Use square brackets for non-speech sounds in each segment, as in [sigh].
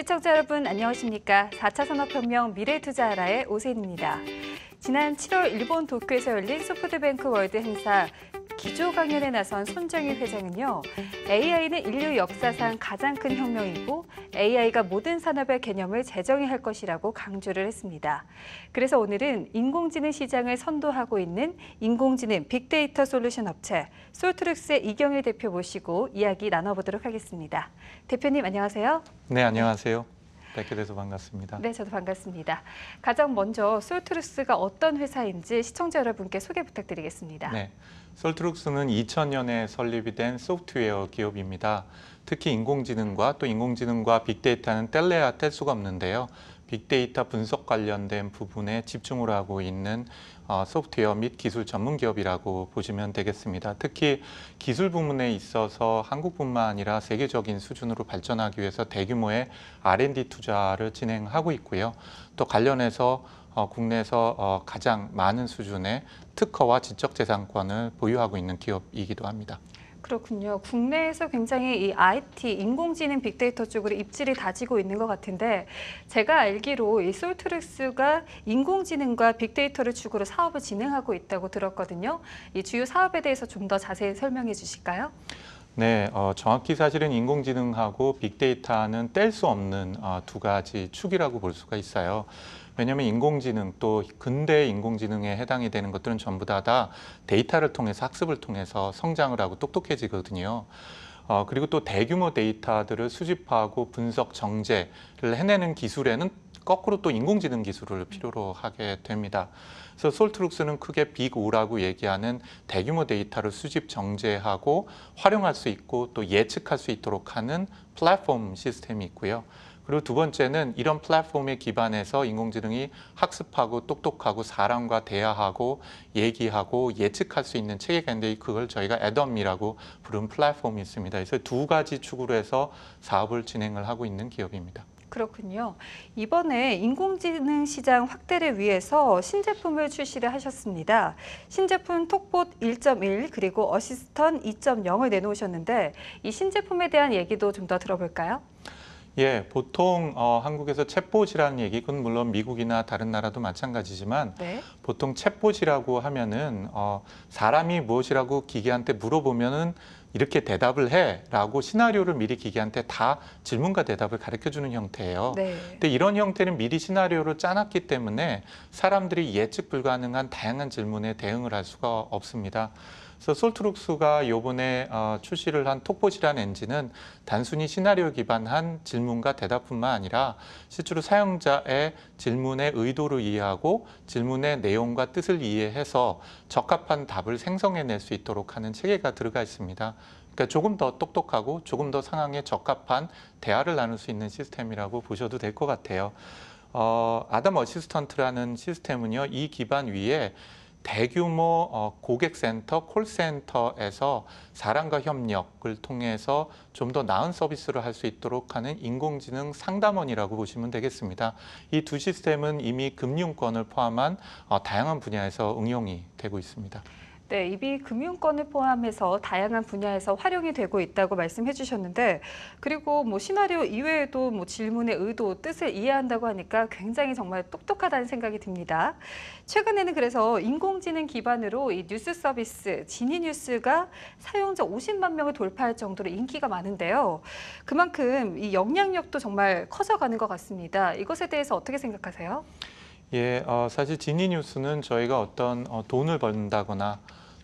시청자 여러분 안녕하십니까? 4차 산업혁명 미래투자하라의 오세입니다. 지난 7월 일본 도쿄에서 열린 소프트뱅크 월드 행사 기조 강연에 나선 손정희 회장은요. AI는 인류 역사상 가장 큰 혁명이고 AI가 모든 산업의 개념을 재정의할 것이라고 강조를 했습니다. 그래서 오늘은 인공지능 시장을 선도하고 있는 인공지능 빅데이터 솔루션 업체 솔트룩스의 이경일 대표 모시고 이야기 나눠보도록 하겠습니다. 대표님 안녕하세요. 네, 안녕하세요. 뵙게 돼서 반갑습니다. 네, 저도 반갑습니다. 가장 먼저 솔트루스가 어떤 회사인지 시청자 여러분께 소개 부탁드리겠습니다. 네, 솔트룩스는 2000년에 설립이 된 소프트웨어 기업입니다. 특히 인공지능과 또 인공지능과 빅데이터는 뗄래야 뗄 수가 없는데요. 빅데이터 분석 관련된 부분에 집중을 하고 있는 아, 소프트웨어 및 기술 전문 기업이라고 보시면 되겠습니다. 특히 기술 부문에 있어서 한국뿐만 아니라 세계적인 수준으로 발전하기 위해서 대규모의 R&D 투자를 진행하고 있고요. 또 관련해서 어, 국내에서 어, 가장 많은 수준의 특허와 지적재산권을 보유하고 있는 기업이기도 합니다. 그렇군요. 국내에서 굉장히 이 IT, 인공지능 빅데이터 쪽으로 입질이 다지고 있는 것 같은데 제가 알기로 이 솔트룩스가 인공지능과 빅데이터를 축으로 사업을 진행하고 있다고 들었거든요. 이 주요 사업에 대해서 좀 더 자세히 설명해 주실까요? 네, 어, 정확히 사실은 인공지능하고 빅데이터는 뗄 수 없는 어, 두 가지 축이라고 볼 수가 있어요. 왜냐하면 인공지능 또 근대 인공지능에 해당이 되는 것들은 전부 다, 다 데이터를 통해서 학습을 통해서 성장을 하고 똑똑해지거든요. 어, 그리고 또 대규모 데이터들을 수집하고 분석, 정제를 해내는 기술에는 거꾸로 또 인공지능 기술을 필요로 하게 됩니다. 그래서 솔트룩스는 크게 빅오라고 얘기하는 대규모 데이터를 수집, 정제하고 활용할 수 있고 또 예측할 수 있도록 하는 플랫폼 시스템이 있고요. 그리고 두 번째는 이런 플랫폼에 기반해서 인공지능이 학습하고 똑똑하고 사람과 대화하고 얘기하고 예측할 수 있는 체계가 있는데 그걸 저희가 애덤이라고 부른 플랫폼이 있습니다. 그래서 두 가지 축으로 해서 사업을 진행을 하고 있는 기업입니다. 그렇군요. 이번에 인공지능 시장 확대를 위해서 신제품을 출시를 하셨습니다. 신제품 톡봇 1.1 그리고 어시스턴 2.0을 내놓으셨는데 이 신제품에 대한 얘기도 좀 더 들어볼까요? 예, 보통 어, 한국에서 챗봇이라는 얘기, 그건 물론 미국이나 다른 나라도 마찬가지지만 네. 보통 챗봇이라고 하면은 어, 사람이 무엇이라고 기계한테 물어보면은 이렇게 대답을 해라고 시나리오를 미리 기계한테 다 질문과 대답을 가르쳐 주는 형태예요. 네. 근데 이런 형태는 미리 시나리오를 짜놨기 때문에 사람들이 예측 불가능한 다양한 질문에 대응을 할 수가 없습니다. 그래서 솔트룩스가 요번에 어, 출시를 한 톡봇이라는 엔진은 단순히 시나리오 기반한 질문과 대답뿐만 아니라 실제로 사용자의 질문의 의도를 이해하고 질문의 내용과 뜻을 이해해서 적합한 답을 생성해낼 수 있도록 하는 체계가 들어가 있습니다. 그러니까 조금 더 똑똑하고 조금 더 상황에 적합한 대화를 나눌 수 있는 시스템이라고 보셔도 될 것 같아요. 어, 아담 어시스턴트라는 시스템은요, 이 기반 위에 대규모 어, 고객센터, 콜센터에서 사람과 협력을 통해서 좀 더 나은 서비스를 할 수 있도록 하는 인공지능 상담원이라고 보시면 되겠습니다. 이 두 시스템은 이미 금융권을 포함한 어, 다양한 분야에서 응용이 되고 있습니다. 네, 이비 금융권을 포함해서 다양한 분야에서 활용이 되고 있다고 말씀해 주셨는데 그리고 뭐 시나리오 이외에도 뭐 질문의 의도, 뜻을 이해한다고 하니까 굉장히 정말 똑똑하다는 생각이 듭니다. 최근에는 그래서 인공지능 기반으로 이 뉴스 서비스 지니 뉴스가 사용자 50만 명을 돌파할 정도로 인기가 많은데요. 그만큼 이 영향력도 정말 커져가는 것 같습니다. 이것에 대해서 어떻게 생각하세요? 예, 어, 사실 지니 뉴스는 저희가 어떤 어, 돈을 번다거나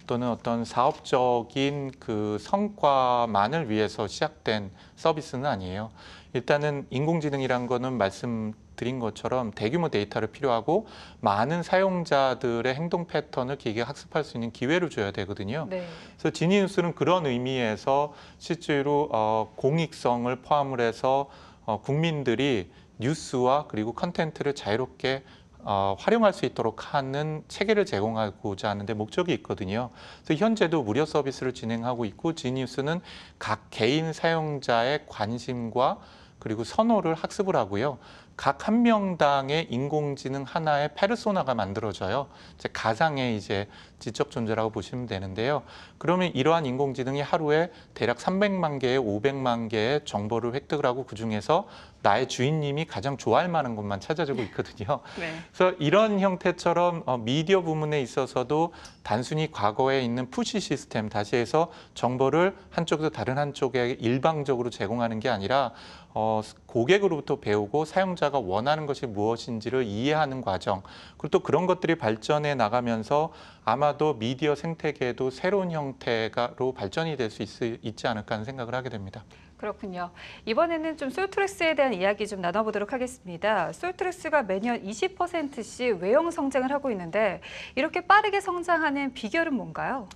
또는 어떤 사업적인 그 성과만을 위해서 시작된 서비스는 아니에요. 일단은 인공지능이란 거는 말씀드린 것처럼 대규모 데이터를 필요하고 많은 사용자들의 행동 패턴을 기계 학습할 수 있는 기회를 줘야 되거든요. 네. 그래서 지니뉴스는 그런 의미에서 실제로 어, 공익성을 포함을 해서 어, 국민들이 뉴스와 그리고 컨텐츠를 자유롭게 어, 활용할 수 있도록 하는 체계를 제공하고자 하는데 목적이 있거든요. 그래서 현재도 무료 서비스를 진행하고 있고 지니우스는 각 개인 사용자의 관심과 그리고 선호를 학습을 하고요. 각 한 명당의 인공지능 하나의 페르소나가 만들어져요. 이제 가상의 이제 지적 존재라고 보시면 되는데요. 그러면 이러한 인공지능이 하루에 대략 300만 개에 500만 개의 정보를 획득을 하고 그 중에서 나의 주인님이 가장 좋아할 만한 것만 찾아주고 네. 있거든요. [laughs] 네. 그래서 이런 형태처럼 어, 미디어 부문에 있어서도 단순히 과거에 있는 푸시 시스템, 다시 해서 정보를 한쪽에서 다른 한쪽에 일방적으로 제공하는 게 아니라 어, 고객으로부터 배우고 사용자가 원하는 것이 무엇인지를 이해하는 과정 그리고 또 그런 것들이 발전해 나가면서 아마도 미디어 생태계에도 새로운 형태로 발전이 될 수 있지 않을까 하는 생각을 하게 됩니다. 그렇군요. 이번에는 좀 솔트렉스에 대한 이야기 좀 나눠보도록 하겠습니다. 솔트렉스가 매년 20%씩 외형 성장을 하고 있는데 이렇게 빠르게 성장하는 비결은 뭔가요?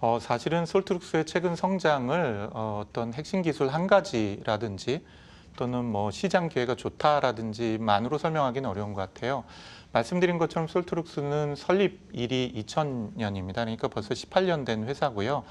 어, 사실은 솔트룩스의 최근 성장을 어, 어떤 핵심 기술 한 가지라든지 또는 뭐 시장 기회가 좋다라든지만으로 설명하기는 어려운 것 같아요. 말씀드린 것처럼 솔트룩스는 설립일이 2000년입니다. 그러니까 벌써 18년 된 회사고요.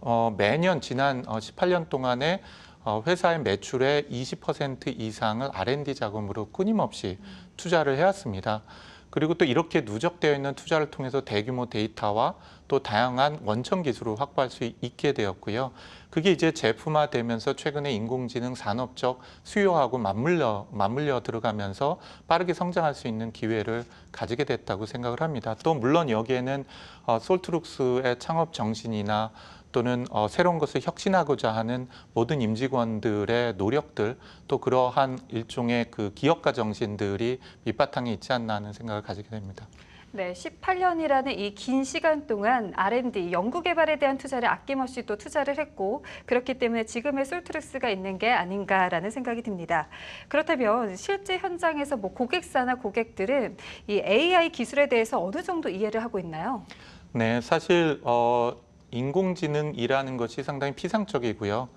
어, 매년 지난 18년 어, 동안에 어, 회사의 매출의 20% 이상을 R&D 자금으로 끊임없이 투자를 해왔습니다. 그리고 또 이렇게 누적되어 있는 투자를 통해서 대규모 데이터와 또 다양한 원천 기술을 확보할 수 있게 되었고요. 그게 이제 제품화되면서 최근에 인공지능 산업적 수요하고 맞물려 맞물려 들어가면서 빠르게 성장할 수 있는 기회를 가지게 됐다고 생각을 합니다. 또 물론 여기에는 어, 솔트룩스의 창업 정신이나 또는 어, 새로운 것을 혁신하고자 하는 모든 임직원들의 노력들 또 그러한 일종의 그 기업가 정신들이 밑바탕에 있지 않나 하는 생각을 가지게 됩니다. 네, 18년이라는 이 긴 시간 동안 R&D, 연구개발에 대한 투자를 아낌없이 또 투자를 했고 그렇기 때문에 지금의 솔트룩스가 있는 게 아닌가라는 생각이 듭니다. 그렇다면 실제 현장에서 뭐 고객사나 고객들은 이 AI 기술에 대해서 어느 정도 이해를 하고 있나요? 네, 사실 어, 인공지능이라는 것이 상당히 피상적이고요.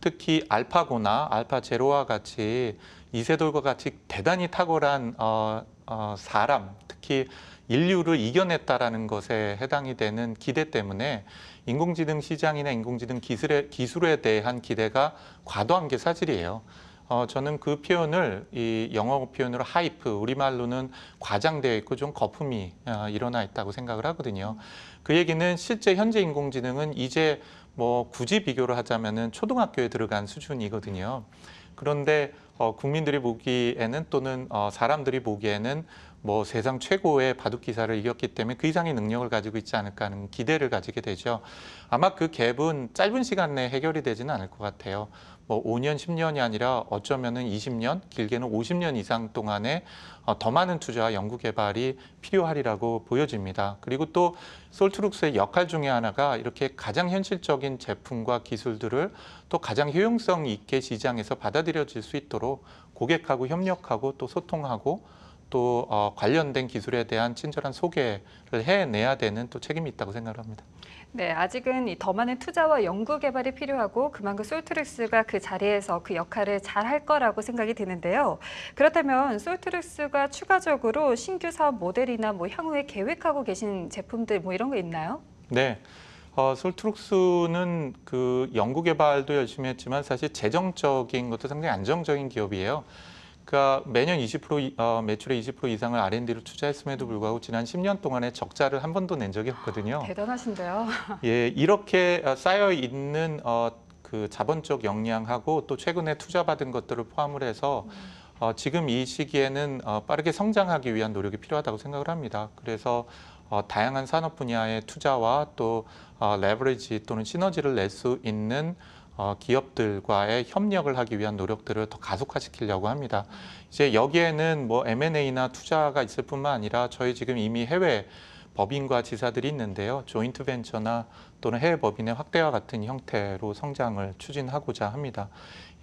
특히 알파고나 알파 제로와 같이 이세돌과 같이 대단히 탁월한 어, 어, 사람, 특히 인류를 이겨냈다라는 것에 해당이 되는 기대 때문에 인공지능 시장이나 인공지능 기술에, 기술에 대한 기대가 과도한 게 사실이에요. 어, 저는 그 표현을 이 영어 표현으로 하이프, 우리말로는 과장되어 있고 좀 거품이 어, 일어나 있다고 생각을 하거든요. 그 얘기는 실제 현재 인공지능은 이제 뭐 굳이 비교를 하자면은 초등학교에 들어간 수준이거든요. 그런데 어, 국민들이 보기에는 또는 어, 사람들이 보기에는 뭐 세상 최고의 바둑 기사를 이겼기 때문에 그 이상의 능력을 가지고 있지 않을까 하는 기대를 가지게 되죠. 아마 그 갭은 짧은 시간 내에 해결이 되지는 않을 것 같아요. 뭐 5년, 10년이 아니라 어쩌면은 20년, 길게는 50년 이상 동안에 어, 더 많은 투자와 연구 개발이 필요하리라고 보여집니다. 그리고 또 솔트룩스의 역할 중에 하나가 이렇게 가장 현실적인 제품과 기술들을 또 가장 효용성 있게 시장에서 받아들여질 수 있도록 고객하고 협력하고 또 소통하고 또 어, 관련된 기술에 대한 친절한 소개를 해내야 되는 또 책임이 있다고 생각을 합니다. 네, 아직은 더 많은 투자와 연구 개발이 필요하고 그만큼 그 솔트룩스가 그 자리에서 그 역할을 잘 할 거라고 생각이 드는데요. 그렇다면 솔트룩스가 추가적으로 신규 사업 모델이나 뭐 향후에 계획하고 계신 제품들 뭐 이런 거 있나요? 네. 어, 솔트룩스는 그 연구 개발도 열심히 했지만 사실 재정적인 것도 상당히 안정적인 기업이에요. 그러니까 매년 20% 어, 매출의 20% 이상을 R&D로 투자했음에도 불구하고 지난 10년 동안에 적자를 한 번도 낸 적이 없거든요. 아, 대단하신데요. [laughs] 예, 이렇게 어, 쌓여 있는 어, 그 자본적 역량하고 또 최근에 투자받은 것들을 포함을 해서 어, 지금 이 시기에는 어, 빠르게 성장하기 위한 노력이 필요하다고 생각을 합니다. 그래서 어, 다양한 산업 분야의 투자와 또 어, 레버리지 또는 시너지를 낼 수 있는 어, 기업들과의 협력을 하기 위한 노력들을 더 가속화시키려고 합니다. 이제 여기에는 뭐 M&A나 투자가 있을 뿐만 아니라 저희 지금 이미 해외 법인과 지사들이 있는데요. 조인트 벤처나 또는 해외 법인의 확대와 같은 형태로 성장을 추진하고자 합니다.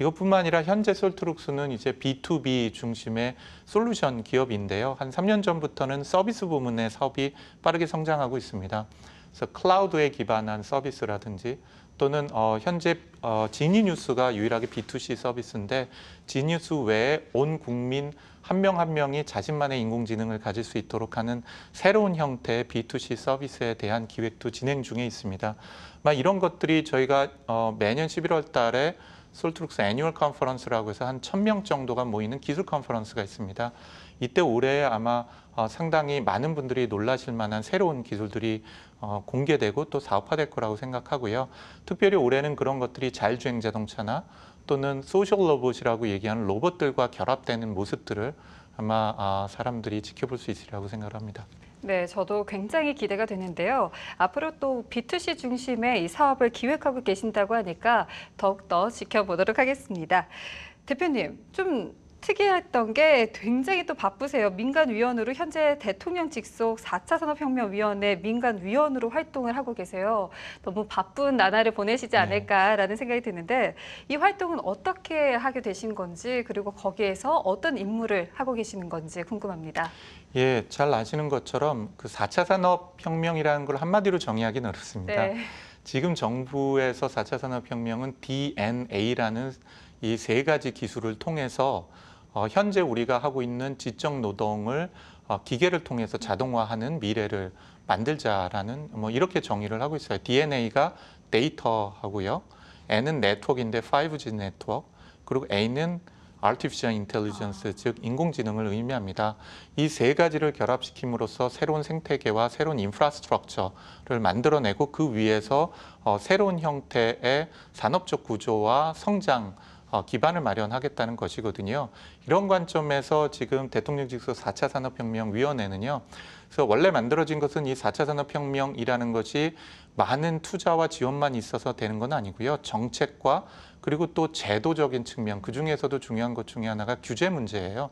이것뿐만 아니라 현재 솔트룩스는 이제 B2B 중심의 솔루션 기업인데요. 한 3년 전부터는 서비스 부문의 사업이 빠르게 성장하고 있습니다. 그래서 클라우드에 기반한 서비스라든지 또는 어, 현재 어, 지니뉴스가 유일하게 B2C 서비스인데 지니뉴스 외에 온 국민 한명한 한 명이 자신만의 인공지능을 가질 수 있도록 하는 새로운 형태의 B2C 서비스에 대한 기획도 진행 중에 있습니다. 이런 것들이 저희가 어, 매년 11월 달에 솔트룩스 애니얼 컨퍼런스라고 해서 한 천 명 정도가 모이는 기술 컨퍼런스가 있습니다. 이때 올해 아마 어, 상당히 많은 분들이 놀라실 만한 새로운 기술들이 어, 공개되고 또 사업화될 거라고 생각하고요. 특별히 올해는 그런 것들이 자율주행 자동차나 또는 소셜 로봇이라고 얘기하는 로봇들과 결합되는 모습들을 아마 아, 사람들이 지켜볼 수 있으리라고 생각합니다. 네, 저도 굉장히 기대가 되는데요. 앞으로 또 B2C 중심의 이 사업을 기획하고 계신다고 하니까 더욱더 지켜보도록 하겠습니다. 대표님, 좀 특이했던 게 굉장히 또 바쁘세요. 민간위원으로 현재 대통령 직속 4차 산업혁명위원회 민간위원으로 활동을 하고 계세요. 너무 바쁜 나날을 보내시지 네. 않을까라는 생각이 드는데 이 활동은 어떻게 하게 되신 건지 그리고 거기에서 어떤 임무를 하고 계시는 건지 궁금합니다. 예, 잘 아시는 것처럼 그 4차 산업혁명이라는 걸 한마디로 정의하기는 어렵습니다. 네. 지금 정부에서 4차 산업혁명은 DNA라는 이 세 가지 기술을 통해서 어, 현재 우리가 하고 있는 지적 노동을 어, 기계를 통해서 자동화하는 미래를 만들자라는 뭐 이렇게 정의를 하고 있어요. DNA가 데이터하고요. N은 네트워크인데 5G 네트워크 그리고 A는 Artificial Intelligence, 아. 즉 인공지능을 의미합니다. 이 세 가지를 결합시킴으로써 새로운 생태계와 새로운 인프라스트럭처를 만들어내고 그 위에서 어, 새로운 형태의 산업적 구조와 성장 어, 기반을 마련하겠다는 것이거든요. 이런 관점에서 지금 대통령 직속 4차 산업혁명위원회는요. 그래서 원래 만들어진 것은 이 4차 산업혁명이라는 것이 많은 투자와 지원만 있어서 되는 건 아니고요. 정책과 그리고 또 제도적인 측면, 그중에서도 중요한 것 중에 하나가 규제 문제예요.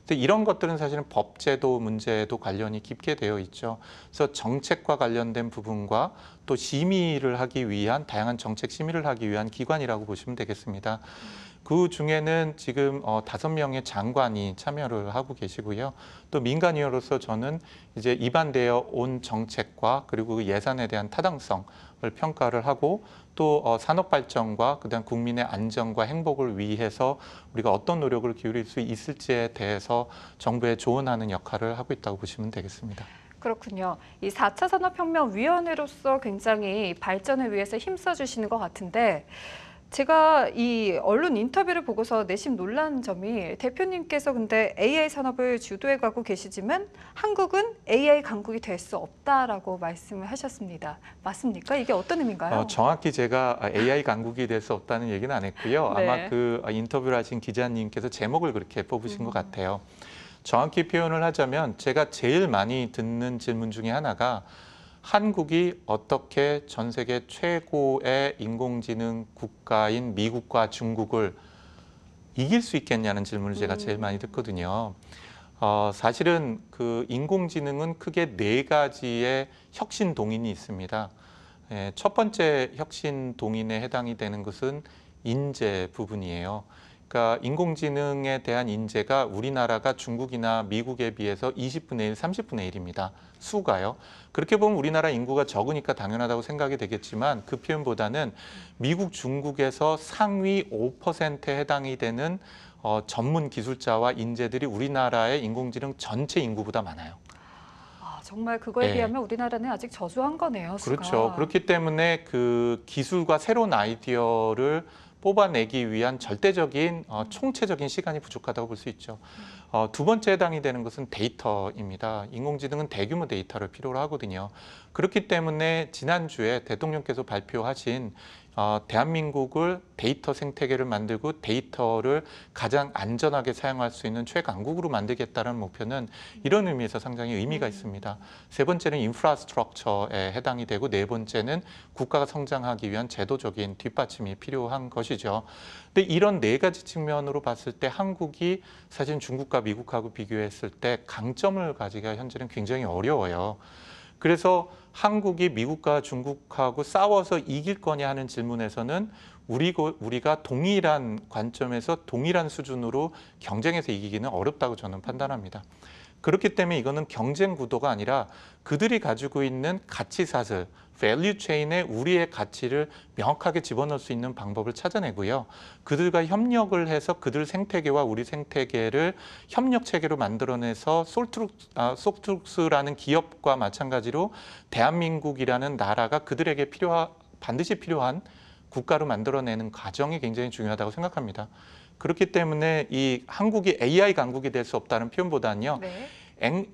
근데 이런 것들은 사실은 법제도 문제에도 관련이 깊게 되어 있죠. 그래서 정책과 관련된 부분과 또 심의를 하기 위한 다양한 정책 심의를 하기 위한 기관이라고 보시면 되겠습니다. 그 중에는 지금 어, 다섯 명의 장관이 참여를 하고 계시고요. 또민간위원으로서 저는 이제 입안되어 온 정책과 그리고 그 예산에 대한 타당성을 평가를 하고 또 어, 산업 발전과 그다음 국민의 안전과 행복을 위해서 우리가 어떤 노력을 기울일 수 있을지에 대해서 정부에 조언하는 역할을 하고 있다고 보시면 되겠습니다. 그렇군요. 이 4차 산업혁명위원회로서 굉장히 발전을 위해서 힘써주시는 것 같은데 제가 이 언론 인터뷰를 보고서 내심 놀란 점이 대표님께서 근데 AI 산업을 주도해 가고 계시지만 한국은 AI 강국이 될 수 없다라고 말씀을 하셨습니다. 맞습니까? 이게 어떤 의미인가요? 어, 정확히 제가 AI 강국이 될 수 없다는 얘기는 안 했고요. 네. 아마 그 인터뷰를 하신 기자님께서 제목을 그렇게 뽑으신 음. 것 같아요. 정확히 표현을 하자면 제가 제일 많이 듣는 질문 중에 하나가 한국이 어떻게 전 세계 최고의 인공지능 국가인 미국과 중국을 이길 수 있겠냐는 질문을 제가 음. 제일 많이 듣거든요. 어, 사실은 그 인공지능은 크게 네 가지의 혁신 동인이 있습니다. 예, 첫 번째 혁신 동인에 해당이 되는 것은 인재 부분이에요. 그러니까 인공지능에 대한 인재가 우리나라가 중국이나 미국에 비해서 20분의 1, 30분의 1입니다. 수가요. 그렇게 보면 우리나라 인구가 적으니까 당연하다고 생각이 되겠지만 그 표현보다는 미국, 중국에서 상위 5%에 해당이 되는 어, 전문 기술자와 인재들이 우리나라의 인공지능 전체 인구보다 많아요. 아, 정말 그거에 네. 비하면 우리나라는 아직 저수한 거네요. 수가. 그렇죠. 그렇기 때문에 그 기술과 새로운 아이디어를 뽑아내기 위한 절대적인 어, 총체적인 시간이 부족하다고 볼 수 있죠. 어, 두 번째 해당이 되는 것은 데이터입니다. 인공지능은 대규모 데이터를 필요로 하거든요. 그렇기 때문에 지난주에 대통령께서 발표하신 어, 대한민국을 데이터 생태계를 만들고 데이터를 가장 안전하게 사용할 수 있는 최강국으로 만들겠다는 목표는 이런 의미에서 상당히 의미가 음. 있습니다. 세 번째는 인프라스트럭처에 해당이 되고 네 번째는 국가가 성장하기 위한 제도적인 뒷받침이 필요한 것이죠. 근데 이런 네 가지 측면으로 봤을 때 한국이 사실 중국과 미국하고 비교했을 때 강점을 가지기가 현재는 굉장히 어려워요. 그래서 한국이 미국과 중국하고 싸워서 이길 거냐 하는 질문에서는 우리, 우리가 동일한 관점에서 동일한 수준으로 경쟁에서 이기기는 어렵다고 저는 판단합니다. 그렇기 때문에 이거는 경쟁 구도가 아니라 그들이 가지고 있는 가치 사슬, 밸류 체인에 우리의 가치를 명확하게 집어넣을 수 있는 방법을 찾아내고요. 그들과 협력을 해서 그들 생태계와 우리 생태계를 협력 체계로 만들어내서 솔트룩스, 아, 솔트룩스라는 기업과 마찬가지로 대한민국이라는 나라가 그들에게 필요하 반드시 필요한 국가로 만들어내는 과정이 굉장히 중요하다고 생각합니다. 그렇기 때문에 이 한국이 AI 강국이 될 수 없다는 표현보다는요. 네.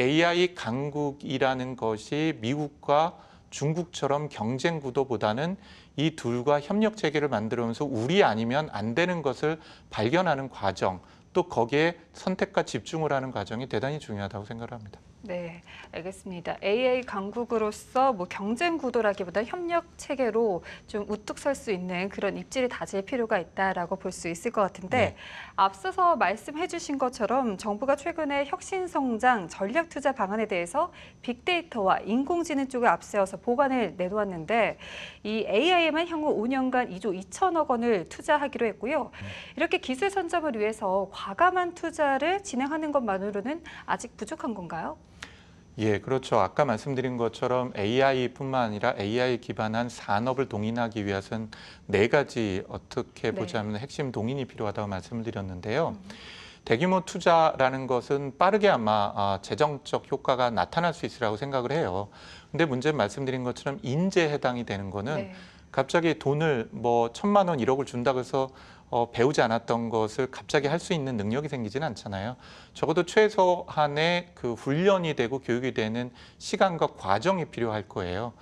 AI 강국이라는 것이 미국과 중국처럼 경쟁 구도보다는 이 둘과 협력 체계를 만들어면서 우리 아니면 안 되는 것을 발견하는 과정 또 거기에 선택과 집중을 하는 과정이 대단히 중요하다고 생각을 합니다. 네, 알겠습니다. AA 강국으로서 뭐 경쟁 구도라기보다 협력 체계로 좀 우뚝 설 수 있는 그런 입지를 다질 필요가 있다라고 볼 수 있을 것 같은데 네. 앞서서 말씀해 주신 것처럼 정부가 최근에 혁신성장 전략투자 방안에 대해서 빅데이터와 인공지능 쪽에 앞세워서 보관을 내놓았는데 이 AI에만 향후 5년간 2조 2천억 원을 투자하기로 했고요. 네. 이렇게 기술 선점을 위해서 과감한 투자를 진행하는 것만으로는 아직 부족한 건가요? 예, 그렇죠. 아까 말씀드린 것처럼 AI뿐만 아니라 AI 기반한 산업을 동인하기 위해서는 네 가지 어떻게 네. 보자면 핵심 동인이 필요하다고 말씀을 드렸는데요. 음. 대규모 투자라는 것은 빠르게 아마 아, 재정적 효과가 나타날 수 있으라고 생각을 해요. 근데 문제 말씀드린 것처럼 인재에 해당이 되는 거는 네. 갑자기 돈을 뭐 천만 원, 일억을 준다고 해서 어, 배우지 않았던 것을 갑자기 할 수 있는 능력이 생기지는 않잖아요. 적어도 최소한의 그 훈련이 되고 교육이 되는 시간과 과정이 필요할 거예요.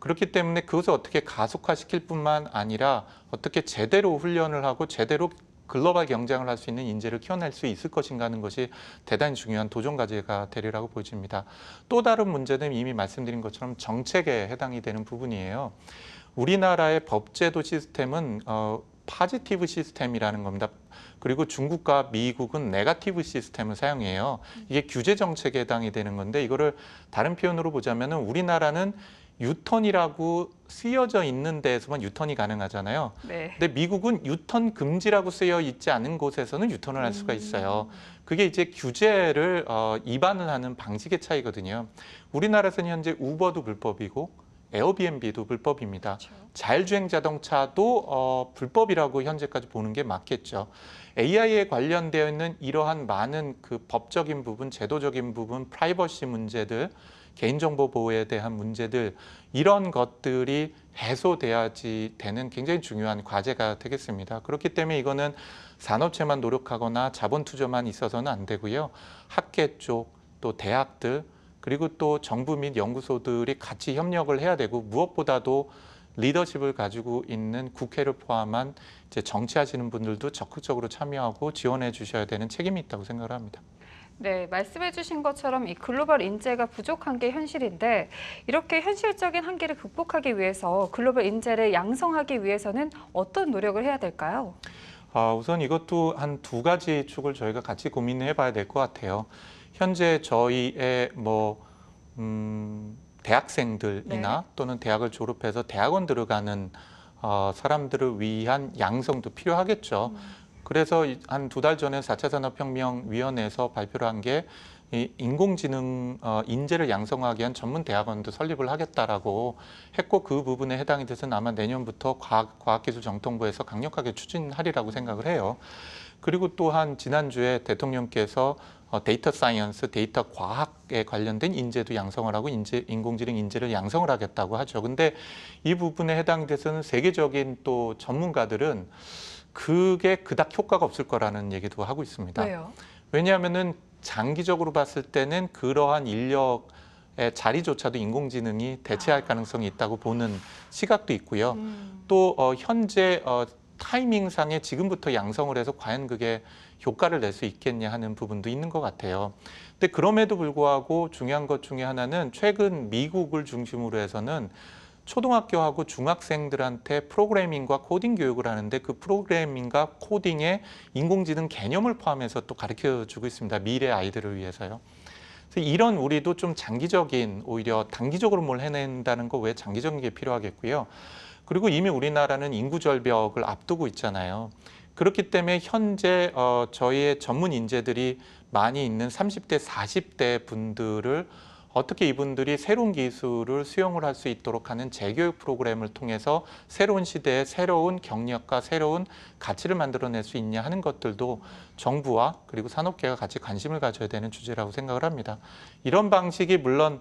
그렇기 때문에 그것을 어떻게 가속화시킬 뿐만 아니라 어떻게 제대로 훈련을 하고 제대로 글로벌 경쟁을 할 수 있는 인재를 키워낼 수 있을 것인가 하는 것이 대단히 중요한 도전 과제가 되리라고 보여집니다. 또 다른 문제는 이미 말씀드린 것처럼 정책에 해당이 되는 부분이에요. 우리나라의 법제도 시스템은 어, 파지티브 시스템이라는 겁니다. 그리고 중국과 미국은 네가티브 시스템을 사용해요. 이게 규제 정책에 해당이 되는 건데 이거를 다른 표현으로 보자면 은 우리나라는 유턴이라고 쓰여져 있는 데에서만 유턴이 가능하잖아요. 네. 근데 미국은 유턴 금지라고 쓰여 있지 않은 곳에서는 유턴을 할 수가 음. 있어요. 그게 이제 규제를 어, 위반을 하는 방식의 차이거든요. 우리나라에서는 현재 우버도 불법이고 에어비앤비도 불법입니다. 그렇죠. 자율주행 자동차도 어, 불법이라고 현재까지 보는 게 맞겠죠. AI에 관련되어 있는 이러한 많은 그 법적인 부분, 제도적인 부분, 프라이버시 문제들, 개인정보 보호에 대한 문제들 이런 것들이 해소돼야지 되는 굉장히 중요한 과제가 되겠습니다. 그렇기 때문에 이거는 산업체만 노력하거나 자본 투자만 있어서는 안 되고요. 학계 쪽, 또 대학들, 그리고 또 정부 및 연구소들이 같이 협력을 해야 되고 무엇보다도 리더십을 가지고 있는 국회를 포함한 이제 정치하시는 분들도 적극적으로 참여하고 지원해 주셔야 되는 책임이 있다고 생각을 합니다. 네, 말씀해 주신 것처럼 이 글로벌 인재가 부족한 게 현실인데 이렇게 현실적인 한계를 극복하기 위해서 글로벌 인재를 양성하기 위해서는 어떤 노력을 해야 될까요? 아, 우선 이것도 한 두 가지 축을 저희가 같이 고민해 봐야 될 것 같아요. 현재 저희의 뭐 음, 대학생들이나 네. 또는 대학을 졸업해서 대학원 들어가는 어, 사람들을 위한 양성도 필요하겠죠. 음. 그래서 한 두 달 전에 4차 산업혁명위원회에서 발표를 한 게 이 인공지능 어, 인재를 양성하기 위한 전문 대학원도 설립을 하겠다라고 했고 그 부분에 해당이 돼서는 아마 내년부터 과학, 과학기술정통부에서 강력하게 추진하리라고 생각을 해요. 그리고 또한 지난주에 대통령께서 어, 데이터 사이언스, 데이터 과학에 관련된 인재도 양성을 하고 인재, 인공지능 인재를 양성을 하겠다고 하죠. 근데 이 부분에 해당돼서는 세계적인 또 전문가들은 그게 그닥 효과가 없을 거라는 얘기도 하고 있습니다. 왜요? 왜냐하면은 장기적으로 봤을 때는 그러한 인력의 자리조차도 인공지능이 대체할 아. 가능성이 있다고 보는 시각도 있고요. 음. 또 어, 현재 어, 타이밍상에 지금부터 양성을 해서 과연 그게 효과를 낼 수 있겠냐 하는 부분도 있는 것 같아요. 근데 그럼에도 불구하고 중요한 것 중에 하나는 최근 미국을 중심으로 해서는 초등학교하고 중학생들한테 프로그래밍과 코딩 교육을 하는데 그 프로그래밍과 코딩에 인공지능 개념을 포함해서 또 가르쳐 주고 있습니다. 미래 아이들을 위해서요. 그래서 이런 우리도 좀 장기적인 오히려 단기적으로 뭘 해낸다는 거 왜 장기적인 게 필요하겠고요. 그리고 이미 우리나라는 인구 절벽을 앞두고 있잖아요. 그렇기 때문에 현재 어, 저희의 전문 인재들이 많이 있는 30대, 40대 분들을 어떻게 이분들이 새로운 기술을 수용을 할 수 있도록 하는 재교육 프로그램을 통해서 새로운 시대에 새로운 경력과 새로운 가치를 만들어낼 수 있냐 하는 것들도 정부와 그리고 산업계가 같이 관심을 가져야 되는 주제라고 생각을 합니다. 이런 방식이 물론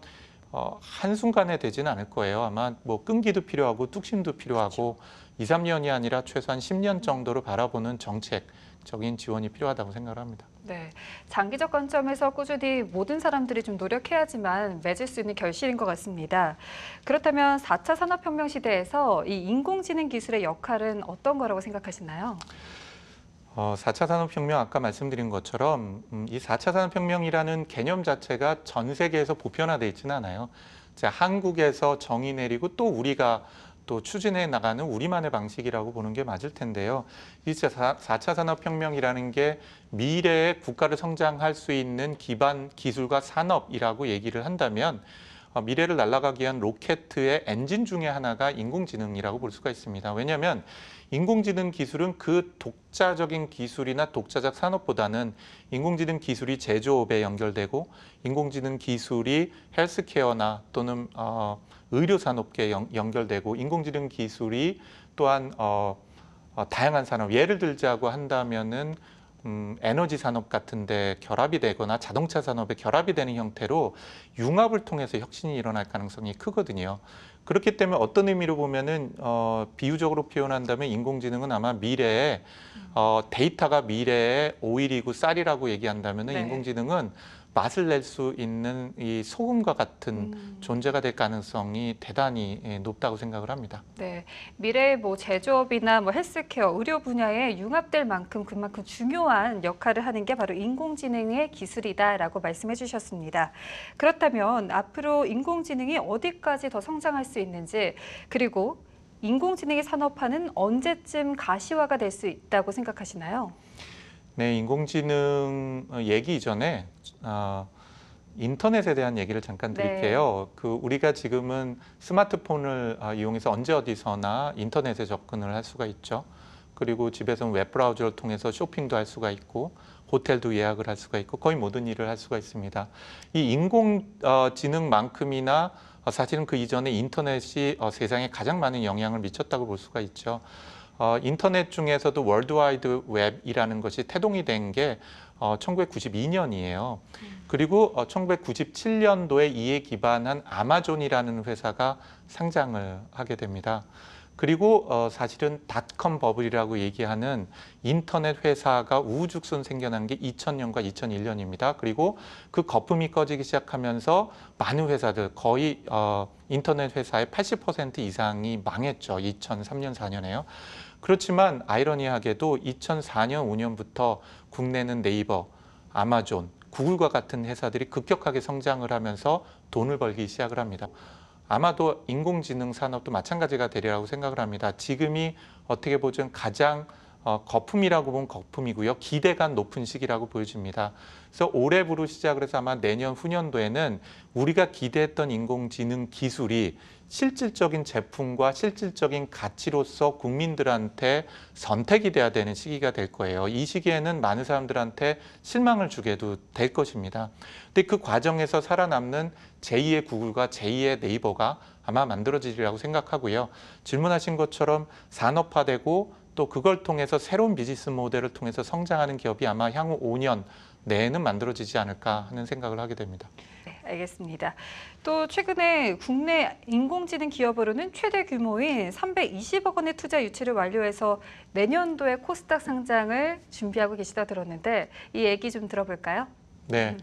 어, 한순간에 되지는 않을 거예요. 아마 뭐 끈기도 필요하고 뚝심도 필요하고 그렇죠. 2, 3년이 아니라 최소한 10년 정도로 바라보는 정책적인 지원이 필요하다고 생각 합니다. 네, 장기적 관점에서 꾸준히 모든 사람들이 좀 노력해야지만 맺을 수 있는 결실인 것 같습니다. 그렇다면 4차 산업혁명 시대에서 이 인공지능 기술의 역할은 어떤 거라고 생각하시나요? 어, 4차 산업혁명 아까 말씀드린 것처럼 음, 이 4차 산업혁명이라는 개념 자체가 전 세계에서 보편화되어 있지는 않아요. 한국에서 정의 내리고 또 우리가 또 추진해 나가는 우리만의 방식이라고 보는 게 맞을 텐데요. 이 4차 산업혁명이라는 게 미래의 국가를 성장할 수 있는 기반 기술과 산업이라고 얘기를 한다면 어, 미래를 날아가기 위한 로켓의 엔진 중에 하나가 인공지능이라고 볼 수가 있습니다. 왜냐하면 인공지능 기술은 그 독자적인 기술이나 독자적 산업보다는 인공지능 기술이 제조업에 연결되고 인공지능 기술이 헬스케어나 또는 어, 의료 산업계에 연, 결되고 인공지능 기술이 또한 어, 어, 다양한 산업 예를 들자고 한다면은 음, 에너지 산업 같은데 결합이 되거나 자동차 산업에 결합이 되는 형태로 융합을 통해서 혁신이 일어날 가능성이 크거든요. 그렇기 때문에 어떤 의미로 보면은 어, 비유적으로 표현한다면 인공지능은 아마 미래에 어, 데이터가 미래의 오일이고 쌀이라고 얘기한다면은 네. 인공지능은 맛을 낼 수 있는 이 소금과 같은 음. 존재가 될 가능성이 대단히 예, 높다고 생각을 합니다. 네, 미래의 뭐 제조업이나 뭐 헬스케어, 의료 분야에 융합될 만큼 그만큼 중요한 역할을 하는 게 바로 인공지능의 기술이다라고 말씀해 주셨습니다. 그렇다면 앞으로 인공지능이 어디까지 더 성장할 수 있는지 그리고 인공지능의 산업화는 언제쯤 가시화가 될 수 있다고 생각하시나요? 네, 인공지능 얘기 이전에 어, 인터넷에 대한 얘기를 잠깐 네. 드릴게요. 네. 그 우리가 지금은 스마트폰을 아, 이용해서 언제 어디서나 인터넷에 접근을 할 수가 있죠. 그리고 집에서웹 브라우저를 통해서 쇼핑도 할 수가 있고 호텔도 예약을 할 수가 있고 거의 모든 일을 할 수가 있습니다. 이 인공지능만큼이나 어, 어, 사실은 그 이전에 인터넷이 어, 세상에 가장 많은 영향을 미쳤다고 볼 수가 있죠. 인터넷 중에서도 월드와이드 웹이라는 것이 태동이 된게 어, 1992년이에요. 음. 그리고 어, 1997년도에 이에 기반한 아마존이라는 회사가 상장을 하게 됩니다. 그리고 어, 사실은 닷컴 버블이라고 얘기하는 인터넷 회사가 우후죽순 생겨난 게 2000년과 2001년입니다. 그리고 그 거품이 꺼지기 시작하면서 많은 회사들 거의 어, 인터넷 회사의 80% 이상이 망했죠. 2003년, 4년에요. 그렇지만 아이러니하게도 2004년, 5년부터 국내는 네이버, 아마존, 구글과 같은 회사들이 급격하게 성장을 하면서 돈을 벌기 시작을 합니다. 아마도 인공지능 산업도 마찬가지가 되리라고 생각을 합니다. 지금이 어떻게 보면 가장 어, 거품이라고 보면 거품이고요. 기대가 높은 시기라고 보여집니다. 그래서 올해부로 시작을 해서 아마 내년 후년도에는 우리가 기대했던 인공지능 기술이 실질적인 제품과 실질적인 가치로서 국민들한테 선택이 돼야 되는 시기가 될 거예요. 이 시기에는 많은 사람들한테 실망을 주게도 될 것입니다. 근데 그 과정에서 살아남는 제2의 구글과 제2의 네이버가 아마 만들어지리라고 생각하고요. 질문하신 것처럼 산업화되고 또 그걸 통해서 새로운 비즈니스 모델을 통해서 성장하는 기업이 아마 향후 5년 내에는 만들어지지 않을까 하는 생각을 하게 됩니다. 네, 알겠습니다. 또 최근에 국내 인공지능 기업으로는 최대 규모인 320억 원의 투자 유치를 완료해서 내년도에 코스닥 상장을 준비하고 계시다 들었는데 이 얘기 좀 들어볼까요? 네. 음.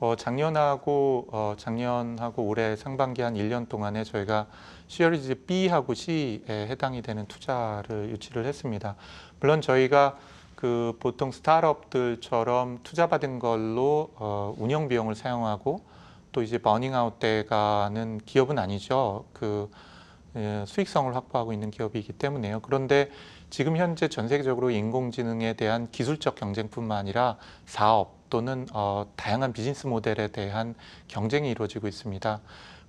어, 작년하고 어, 작년하고 올해 상반기 한 1년 동안에 저희가 시리즈 어 B하고 C에 해당이 되는 투자를 유치를 했습니다. 물론 저희가 그 보통 스타트업들처럼 투자받은 걸로 어, 운영 비용을 사용하고 또 이제 버닝아웃 때가는 기업은 아니죠. 그 예, 수익성을 확보하고 있는 기업이기 때문에요. 그런데 지금 현재 전 세계적으로 인공지능에 대한 기술적 경쟁뿐만 아니라 사업 또는 어, 다양한 비즈니스 모델에 대한 경쟁이 이루어지고 있습니다.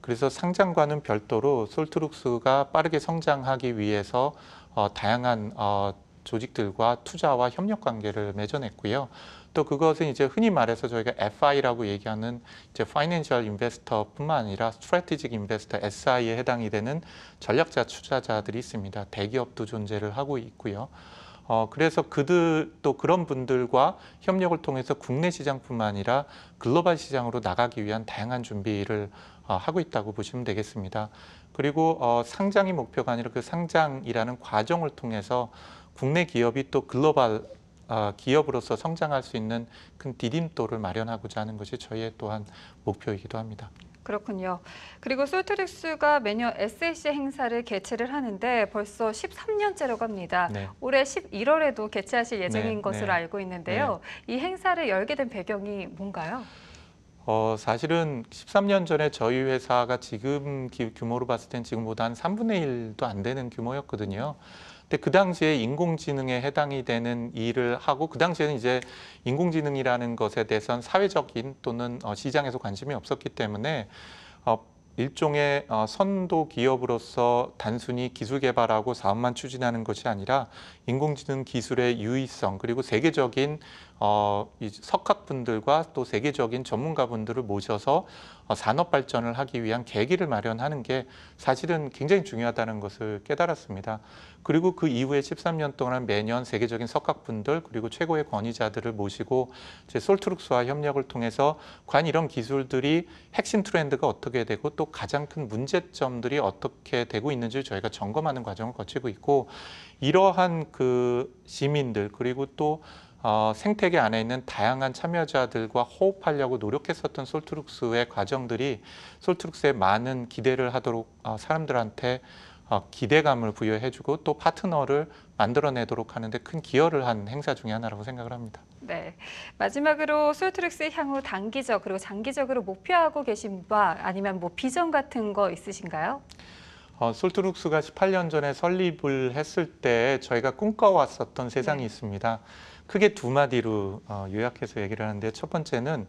그래서 상장과는 별도로 솔트룩스가 빠르게 성장하기 위해서 어, 다양한 어, 조직들과 투자와 협력 관계를 맺어냈고요. 또 그것은 이제 흔히 말해서 저희가 FI라고 얘기하는 이제 파이낸셜 인베스터뿐만 아니라 스트래티직 인베스터 SI에 해당이 되는 전략자 투자자들이 있습니다. 대기업도 존재를 하고 있고요. 어, 그래서 그들 또 그런 분들과 협력을 통해서 국내 시장뿐만 아니라 글로벌 시장으로 나가기 위한 다양한 준비를 어, 하고 있다고 보시면 되겠습니다. 그리고 어, 상장이 목표가 아니라 그 상장이라는 과정을 통해서 국내 기업이 또 글로벌 어, 기업으로서 성장할 수 있는 큰 디딤돌을 마련하고자 하는 것이 저희의 또한 목표이기도 합니다. 그렇군요. 그리고 솔트릭스가 매년 SLC 행사를 개최를 하는데 벌써 13년째라고 합니다. 네. 올해 11월에도 개최하실 네, 예정인 네, 것으로 네. 알고 있는데요. 네. 이 행사를 열게 된 배경이 뭔가요? 어, 사실은 13년 전에 저희 회사가 지금 규모로 봤을 땐 지금보다 한 3분의 1도 안 되는 규모였거든요. 근데 그 당시에 인공지능에 해당이 되는 일을 하고 그 당시에는 이제 인공지능이라는 것에 대해서는 사회적인 또는 어, 시장에서 관심이 없었기 때문에 어, 일종의 어, 선도 기업으로서 단순히 기술 개발하고 사업만 추진하는 것이 아니라 인공지능 기술의 유의성 그리고 세계적인 어, 석학분들과 또 세계적인 전문가분들을 모셔서 어, 산업 발전을 하기 위한 계기를 마련하는 게 사실은 굉장히 중요하다는 것을 깨달았습니다. 그리고 그 이후에 13년 동안 매년 세계적인 석학분들 그리고 최고의 권위자들을 모시고 이제 솔트룩스와 협력을 통해서 과연 이런 기술들이 핵심 트렌드가 어떻게 되고 또 가장 큰 문제점들이 어떻게 되고 있는지 저희가 점검하는 과정을 거치고 있고 이러한 그 시민들 그리고 또 어, 생태계 안에 있는 다양한 참여자들과 호흡하려고 노력했었던 솔트룩스의 과정들이 솔트룩스에 많은 기대를 하도록 어, 사람들한테 어, 기대감을 부여해주고 또 파트너를 만들어내도록 하는데 큰 기여를 한 행사 중의 하나라고 생각을 합니다. 네, 마지막으로 솔트렉스 향후 단기적 그리고 장기적으로 목표하고 계신 바 아니면 뭐 비전 같은 거 있으신가요? 어, 솔트룩스가 18년 전에 설립을 했을 때 저희가 꿈꿔왔었던 네. 세상이 네. 있습니다. 크게 두 마디로 어, 요약해서 얘기를 하는데 첫 번째는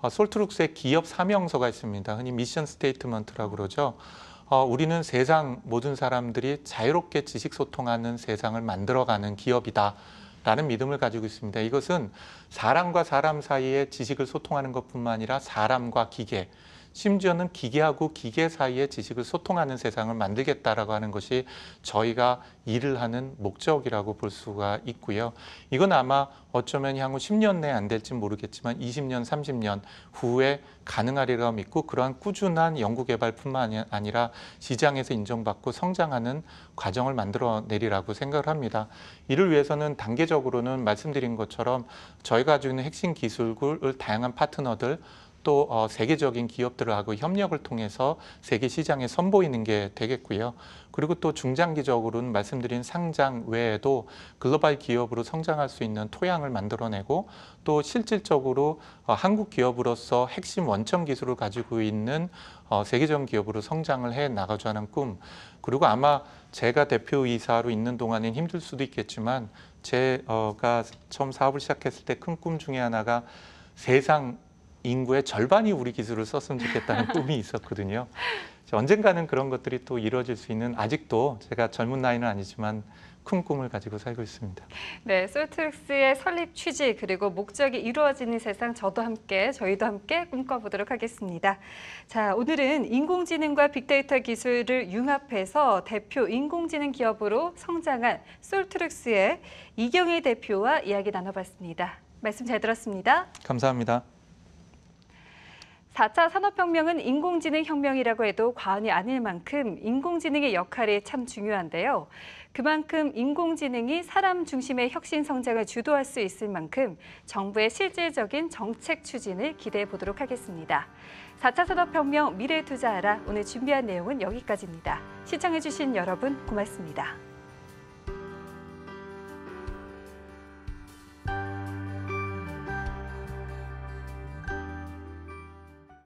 어, 솔트룩스의 기업 사명서가 있습니다. 흔히 미션 스테이트먼트라고 그러죠. 어, 우리는 세상 모든 사람들이 자유롭게 지식 소통하는 세상을 만들어가는 기업이다. 라는 믿음을 가지고 있습니다. 이것은 사람과 사람 사이에 지식을 소통하는 것 뿐만 아니라 사람과 기계, 심지어는 기계하고 기계 사이의 지식을 소통하는 세상을 만들겠다라고 하는 것이 저희가 일을 하는 목적이라고 볼 수가 있고요. 이건 아마 어쩌면 향후 10년 내에 안 될지 모르겠지만 20년, 30년 후에 가능하리라 믿고 그러한 꾸준한 연구개발뿐만 아니라 시장에서 인정받고 성장하는 과정을 만들어내리라고 생각을 합니다. 이를 위해서는 단계적으로는 말씀드린 것처럼 저희가 가지고 있는 핵심 기술을 다양한 파트너들 또 어, 세계적인 기업들하고 협력을 통해서 세계 시장에 선보이는 게 되겠고요. 그리고 또 중장기적으로는 말씀드린 상장 외에도 글로벌 기업으로 성장할 수 있는 토양을 만들어내고 또 실질적으로 어, 한국 기업으로서 핵심 원천 기술을 가지고 있는 어, 세계적인 기업으로 성장을 해 나가자는 꿈 그리고 아마 제가 대표이사로 있는 동안엔 힘들 수도 있겠지만 제가 처음 사업을 시작했을 때 큰 꿈 중에 하나가 세상 인구의 절반이 우리 기술을 썼으면 좋겠다는 [laughs] 꿈이 있었거든요. 언젠가는 그런 것들이 또 이루어질 수 있는 아직도 제가 젊은 나이는 아니지만 큰 꿈을 가지고 살고 있습니다. 네, 솔트릭스의 설립 취지 그리고 목적이 이루어지는 세상 저도 함께 저희도 함께 꿈꿔보도록 하겠습니다. 자, 오늘은 인공지능과 빅데이터 기술을 융합해서 대표 인공지능 기업으로 성장한 솔트릭스의 이경희 대표와 이야기 나눠봤습니다. 말씀 잘 들었습니다. 감사합니다. 4차 산업혁명은 인공지능 혁명이라고 해도 과언이 아닐 만큼 인공지능의 역할이 참 중요한데요. 그만큼 인공지능이 사람 중심의 혁신 성장을 주도할 수 있을 만큼 정부의 실질적인 정책 추진을 기대해 보도록 하겠습니다. 4차 산업혁명 미래 투자하라 오늘 준비한 내용은 여기까지입니다. 시청해주신 여러분 고맙습니다.